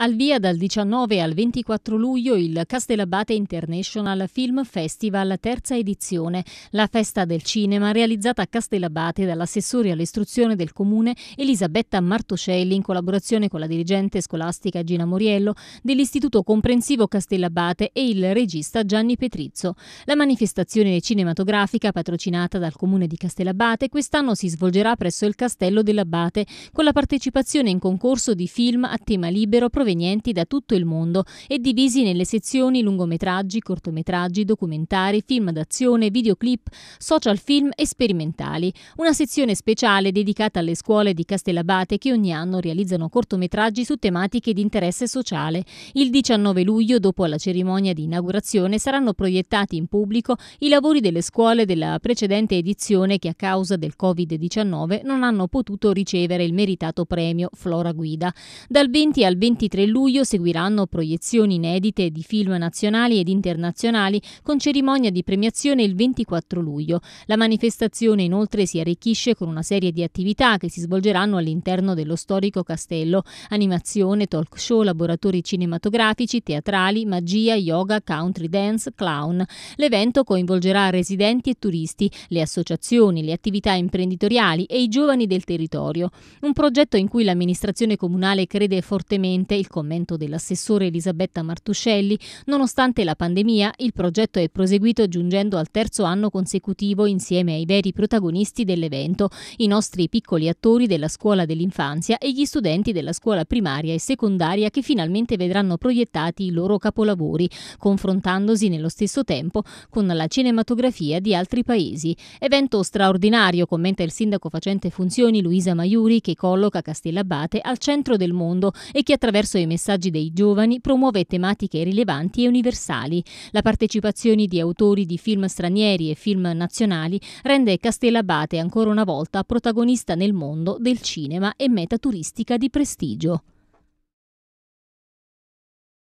Al via dal 19 al 24 luglio il Castellabate International Film Festival terza edizione, la festa del cinema realizzata a Castellabate dall'assessore all'istruzione del comune Elisabetta Martoscelli in collaborazione con la dirigente scolastica Gina Moriello dell'Istituto Comprensivo Castellabate e il regista Gianni Petrizzo. La manifestazione cinematografica patrocinata dal comune di Castellabate quest'anno si svolgerà presso il Castello dell'Abate con la partecipazione in concorso di film a tema libero provenienti provenienti da tutto il mondo e divisi nelle sezioni lungometraggi, cortometraggi, documentari, film d'azione, videoclip, social film e sperimentali. Una sezione speciale dedicata alle scuole di Castellabate che ogni anno realizzano cortometraggi su tematiche di interesse sociale. Il 19 luglio, dopo la cerimonia di inaugurazione, saranno proiettati in pubblico i lavori delle scuole della precedente edizione che a causa del Covid-19 non hanno potuto ricevere il meritato premio Flora Guida. Dal 20 al 23 3 luglio seguiranno proiezioni inedite di film nazionali ed internazionali con cerimonia di premiazione il 24 luglio. La manifestazione inoltre si arricchisce con una serie di attività che si svolgeranno all'interno dello storico castello, animazione, talk show, laboratori cinematografici, teatrali, magia, yoga, country dance, clown. L'evento coinvolgerà residenti e turisti, le associazioni, le attività imprenditoriali e i giovani del territorio. Un progetto in cui l'amministrazione comunale crede fortemente il commento dell'assessore Elisabetta Martuscelli, nonostante la pandemia il progetto è proseguito giungendo al terzo anno consecutivo insieme ai veri protagonisti dell'evento, i nostri piccoli attori della scuola dell'infanzia e gli studenti della scuola primaria e secondaria che finalmente vedranno proiettati i loro capolavori, confrontandosi nello stesso tempo con la cinematografia di altri paesi. Evento straordinario, commenta il sindaco facente funzioni Luisa Maiuri, che colloca Castellabate al centro del mondo e che attraverso attraverso i messaggi dei giovani promuove tematiche rilevanti e universali. La partecipazione di autori di film stranieri e film nazionali rende Castellabate ancora una volta protagonista nel mondo del cinema e meta turistica di prestigio.